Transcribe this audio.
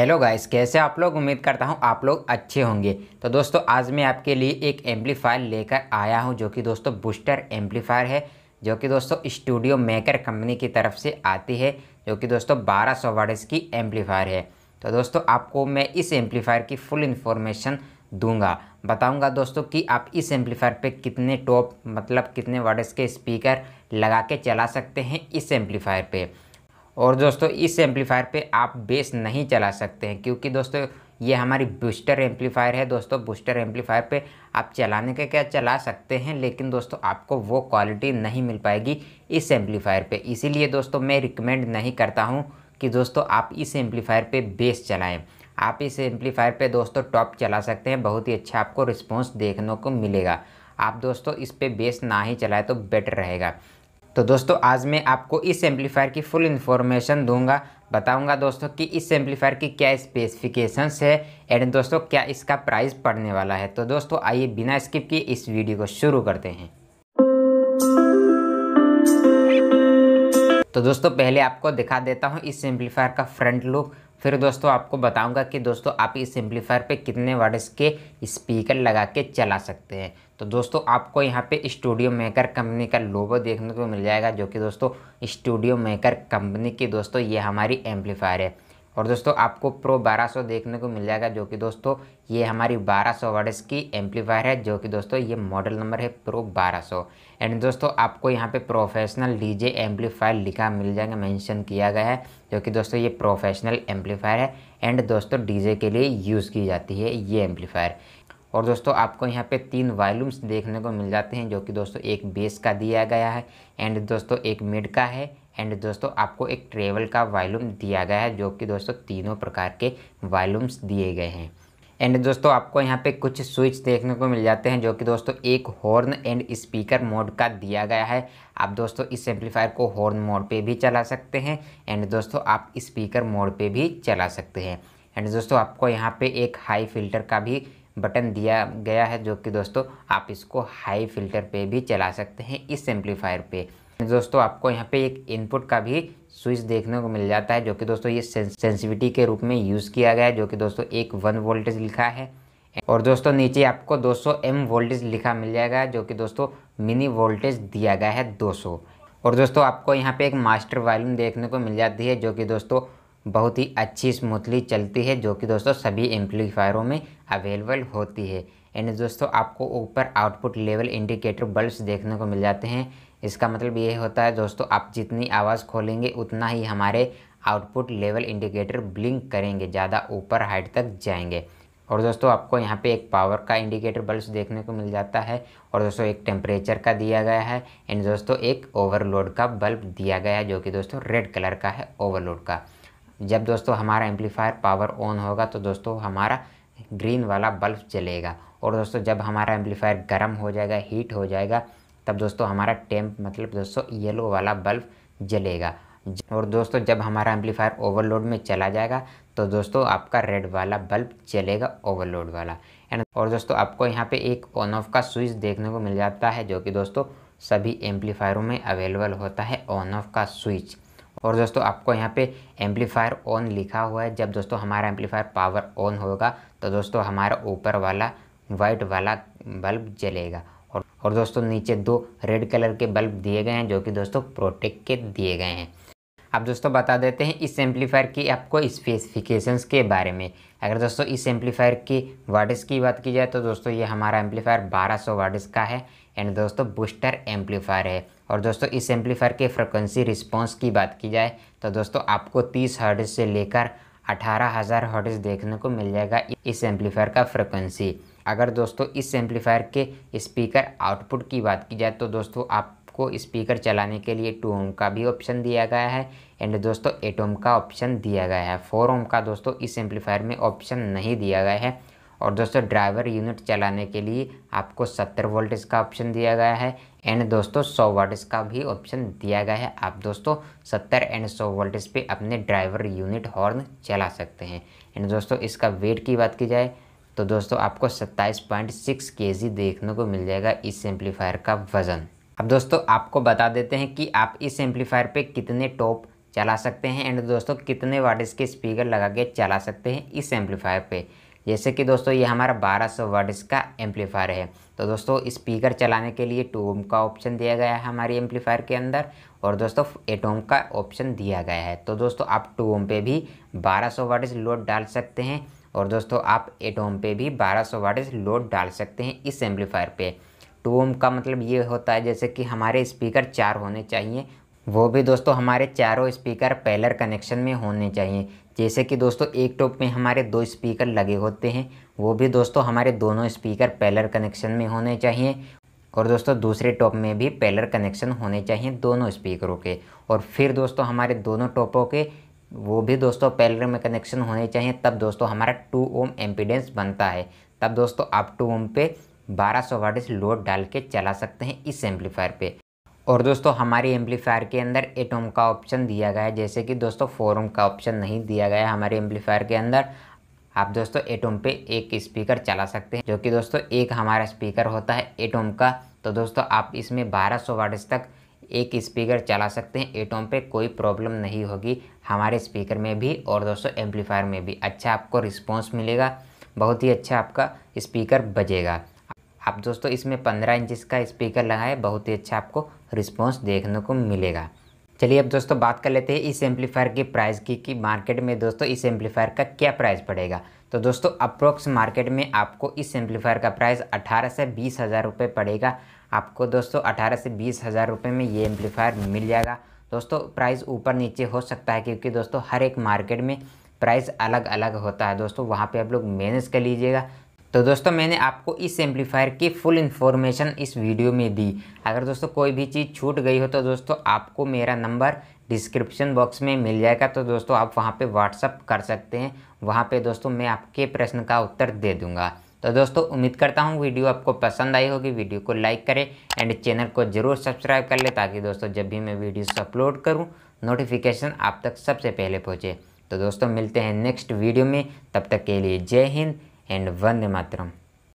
hello guys कैसे आप लोग उम्मीद करता हूँ आप लोग अच्छे होंगे तो दोस्तों आज मैं आपके लिए एक एम्पलीफायर लेकर आया हूँ जो कि दोस्तों बूस्टर एम्पलीफायर है जो कि दोस्तों स्टूडियो मेकर कंपनी की तरफ से आती है जो कि दोस्तों 1200 सौ वाट्स की एम्पलीफायर है तो दोस्तों आपको मैं इस एम्पलीफायर की फुल इन्फॉर्मेशन दूँगा बताऊँगा दोस्तों कि आप इस एम्पलीफायर पर कितने टॉप मतलब कितने वर्ड्स के स्पीकर लगा के चला सकते हैं इस एम्पलीफायर पर और दोस्तों इस एम्पलीफायर पे आप बेस नहीं चला सकते हैं क्योंकि दोस्तों ये हमारी बूस्टर एम्पलीफायर है दोस्तों बूस्टर एम्पलीफायर पे आप चलाने के क्या चला सकते हैं लेकिन दोस्तों आपको वो क्वालिटी नहीं मिल पाएगी इस एम्पलीफायर पे इसीलिए दोस्तों मैं रिकमेंड नहीं करता हूँ कि दोस्तों आप इस एम्पलीफायर पे बेस चलाएं आप इस एम्पलीफायर पे दोस्तों टॉप चला सकते हैं बहुत ही अच्छा आपको रिस्पॉन्स देखने को मिलेगा आप दोस्तों इस पर बेस ना ही चलाएँ तो बेटर रहेगा तो दोस्तों आज मैं आपको इस एम्पलीफायर की फुल इन्फॉर्मेशन दूंगा बताऊंगा दोस्तों कि इस एम्पलीफायर की क्या स्पेसिफिकेशंस है एंड दोस्तों क्या इसका प्राइस पड़ने वाला है तो दोस्तों आइए बिना स्किप किए इस वीडियो को शुरू करते हैं तो दोस्तों पहले आपको दिखा देता हूँ इस एम्पलीफायर का फ्रंट लुक फिर दोस्तों आपको बताऊंगा कि दोस्तों आप इस एम्पलीफायर पे कितने वर्ड्स के स्पीकर लगा के चला सकते हैं तो दोस्तों आपको यहाँ पे स्टूडियो मेकर कंपनी का लोगो देखने को मिल जाएगा जो कि दोस्तों स्टूडियो मेकर कंपनी की दोस्तों ये हमारी एम्पलीफायर है और दोस्तों आपको प्रो 1200 देखने को मिल जाएगा जो कि दोस्तों ये हमारी 1200 सौ की एम्पलीफायर है जो कि दोस्तों ये मॉडल नंबर है प्रो 1200 एंड दोस्तों आपको यहाँ पे प्रोफेशनल डीजे एम्पलीफायर लिखा मिल जाएगा मेंशन किया गया है जो कि दोस्तों ये प्रोफेशनल एम्पलीफायर है एंड दोस्तों डीजे के लिए यूज़ की जाती है ये एम्पलीफायर और दोस्तों आपको यहाँ पे तीन वॉल्यूम्स देखने को मिल जाते हैं जो कि दोस्तों एक बेस का दिया गया है एंड दोस्तों एक मिड का है एंड दोस्तों आपको एक ट्रेवल का वॉल्यूम दिया गया है जो कि दोस्तों तीनों प्रकार के वॉल्यूम्स दिए गए हैं एंड दोस्तों आपको यहाँ पे कुछ स्विच देखने को मिल जाते हैं जो कि दोस्तों एक हॉर्न एंड स्पीकर मोड का दिया गया है आप दोस्तों इस एम्पलीफायर को हॉर्न मोड पे भी चला सकते हैं एंड दोस्तों आप स्पीकर मोड पे भी चला सकते हैं एंड दोस्तों आपको यहाँ पे एक हाई फिल्टर का भी बटन दिया गया है जो कि दोस्तों आप इसको हाई फिल्टर पर भी चला सकते हैं इस एम्पलीफायर पर दोस्तों आपको यहाँ पे एक इनपुट का भी स्विच देखने को मिल जाता है जो कि दोस्तों ये सेंसिविटी के रूप में यूज़ किया गया है जो कि दोस्तों एक वन वोल्टेज लिखा है और दोस्तों नीचे आपको 200 एम वोल्टेज लिखा मिल जाएगा जो कि दोस्तों मिनी वोल्टेज दिया गया है 200 और दोस्तों आपको यहाँ पे एक मास्टर वॉल्यूम देखने को मिल जाती है जो कि दोस्तों बहुत ही अच्छी स्मूथली चलती है जो कि दोस्तों सभी एम्पलीफायरों में अवेलेबल होती है यानी दोस्तों आपको ऊपर आउटपुट लेवल इंडिकेटर बल्ब देखने को मिल जाते हैं इसका मतलब ये होता है दोस्तों आप जितनी आवाज़ खोलेंगे उतना ही हमारे आउटपुट लेवल इंडिकेटर ब्लिंक करेंगे ज़्यादा ऊपर हाइट तक जाएंगे और दोस्तों आपको यहाँ पे एक पावर का इंडिकेटर बल्ब देखने को मिल जाता है और दोस्तों एक टेम्परेचर का दिया गया है एंड दोस्तों एक ओवरलोड का बल्ब दिया गया है जो कि दोस्तों रेड कलर का है ओवरलोड का जब दोस्तों हमारा एम्पलीफायर पावर ऑन होगा तो दोस्तों हमारा ग्रीन वाला बल्ब चलेगा और दोस्तों जब हमारा एम्पलीफायर गर्म हो जाएगा हीट हो जाएगा तब दोस्तों हमारा टेम्प मतलब दोस्तों येलो वाला बल्ब जलेगा और दोस्तों जब हमारा एम्पलीफायर ओवरलोड में चला जाएगा तो दोस्तों आपका रेड वाला बल्ब चलेगा ओवरलोड वाला एंड और दोस्तों आपको यहाँ पे एक ऑन ऑफ का स्विच देखने को मिल जाता है जो कि दोस्तों सभी एम्पलीफायरों में अवेलेबल होता है ऑन ऑफ का स्विच और दोस्तों आपको यहाँ पे एम्पलीफायर ऑन लिखा हुआ है जब दोस्तों हमारा एम्पलीफायर पावर ऑन होगा तो दोस्तों हमारा ऊपर वाला वाइट वाला बल्ब जलेगा और और दोस्तों नीचे दो रेड कलर के बल्ब दिए गए हैं जो कि दोस्तों प्रोटेक्ट के दिए गए हैं अब दोस्तों बता देते हैं इस एम्पलीफायर की आपको स्पेसिफिकेशंस के बारे में अगर दोस्तों इस एम्पलीफायर की वाटस की बात की जाए तो दोस्तों ये हमारा एम्पलीफायर 1200 सौ का है एंड दोस्तों बूस्टर एम्पलीफायर है और दोस्तों इस एम्पलीफायर के फ्रिक्वेंसी रिस्पॉन्स की बात की जाए तो दोस्तों आपको तीस हर्ड्स से लेकर अठारह हज़ार देखने को मिल जाएगा इस एम्पलीफायर का फ्रिक्वेंसी अगर दोस्तों इस एम्पलीफायर के स्पीकर आउटपुट की बात की जाए तो दोस्तों आपको स्पीकर चलाने के लिए टू ओम का भी ऑप्शन दिया गया है एंड दोस्तों एट ओम का ऑप्शन दिया गया है फोर ओम का दोस्तों इस एम्पलीफायर में ऑप्शन नहीं दिया गया है और दोस्तों ड्राइवर यूनिट चलाने के लिए आपको सत्तर वोल्ट का ऑप्शन दिया गया है एंड दोस्तों सौ वोल्ट का भी ऑप्शन दिया गया है आप दोस्तों सत्तर एंड सौ वोल्ट पे अपने ड्राइवर यूनिट हॉर्न चला सकते हैं एंड दोस्तों इसका वेट की बात की जाए तो दोस्तों आपको 27.6 जी देखने को मिल जाएगा इस एम्पलीफायर का वज़न अब दोस्तों आपको बता देते हैं कि आप इस एम्पलीफायर पे कितने टॉप चला सकते हैं एंड दोस्तों कितने वाट्स के स्पीकर लगा के चला सकते हैं इस एम्पलीफायर पे जैसे कि दोस्तों ये हमारा 1200 सौ वाट्स का एम्पलीफायर है तो दोस्तों स्पीकर चलाने के लिए टू ओम का ऑप्शन दिया गया है हमारी एम्पलीफायर के अंदर और दोस्तों एट ओम का ऑप्शन दिया गया है तो दोस्तों आप टू ओम पे भी 1200 सौ वाट्स लोड डाल सकते हैं और दोस्तों आप एटोम पे भी 1200 सौ वाट लोड डाल सकते हैं इस एम्पलीफायर पे टू ओम का मतलब ये होता है जैसे कि हमारे स्पीकर चार होने चाहिए वो भी दोस्तों हमारे चारों स्पीकर पैलर कनेक्शन में होने चाहिए जैसे कि दोस्तों एक टॉप में हमारे दो स्पीकर लगे होते हैं वो भी दोस्तों हमारे दोनों स्पीकर पैलर कनेक्शन में होने चाहिए और दोस्तों दूसरे टॉप में भी पैलर कनेक्शन होने चाहिए दोनों स्पीकरों के और फिर दोस्तों हमारे दोनों टॉपों के वो भी दोस्तों पैलर में कनेक्शन होने चाहिए तब दोस्तों हमारा टू ओम एम्पिडेंस बनता है तब दोस्तों आप टू ओम पे 1200 सौ वाटिस लोड डाल के चला सकते हैं इस एम्पलीफायर पे और दोस्तों हमारे एम्पलीफायर के अंदर एट ओम का ऑप्शन दिया गया है जैसे कि दोस्तों फोर ओम का ऑप्शन नहीं दिया गया है हमारे एम्पलीफायर के अंदर आप दोस्तों एट ओम पे एक स्पीकर चला सकते हैं जो कि दोस्तों एक हमारा स्पीकर होता है एट ओम का तो दोस्तों आप इसमें बारह सौ वाट तक एक स्पीकर चला सकते हैं एटोम पे कोई प्रॉब्लम नहीं होगी हमारे स्पीकर में भी और दोस्तों एम्पलीफायर में भी अच्छा आपको रिस्पॉन्स मिलेगा बहुत ही अच्छा आपका स्पीकर बजेगा आप दोस्तों इसमें पंद्रह इंच का स्पीकर लगाए बहुत ही अच्छा आपको रिस्पॉन्स देखने को मिलेगा चलिए अब दोस्तों बात कर लेते हैं इस एम्पलीफायर की प्राइस की कि मार्केट में दोस्तों इस एम्पलीफायर का क्या प्राइस पड़ेगा तो दोस्तों अप्रोक्स मार्केट में आपको इस एम्पलीफायर का प्राइस अठारह से बीस हज़ार रुपये पड़ेगा आपको दोस्तों अठारह से बीस हज़ार रुपये में ये एम्पलीफायर मिल जाएगा दोस्तों प्राइस ऊपर नीचे हो सकता है क्योंकि दोस्तों हर एक मार्केट में प्राइस अलग अलग होता है दोस्तों वहाँ पे आप लोग मैनेज कर लीजिएगा तो दोस्तों मैंने आपको इस एम्पलीफायर की फुल इन्फॉर्मेशन इस वीडियो में दी अगर दोस्तों कोई भी चीज़ छूट गई हो तो दोस्तों आपको मेरा नंबर डिस्क्रिप्शन बॉक्स में मिल जाएगा तो दोस्तों आप वहाँ पे व्हाट्सअप कर सकते हैं वहाँ पे दोस्तों मैं आपके प्रश्न का उत्तर दे दूँगा तो दोस्तों उम्मीद करता हूँ वीडियो आपको पसंद आई होगी वीडियो को लाइक करें एंड चैनल को ज़रूर सब्सक्राइब कर ले ताकि दोस्तों जब भी मैं वीडियोस अपलोड करूँ नोटिफिकेशन आप तक सबसे पहले पहुँचे तो दोस्तों मिलते हैं नेक्स्ट वीडियो में तब तक के लिए जय हिंद एंड वंदे मातरम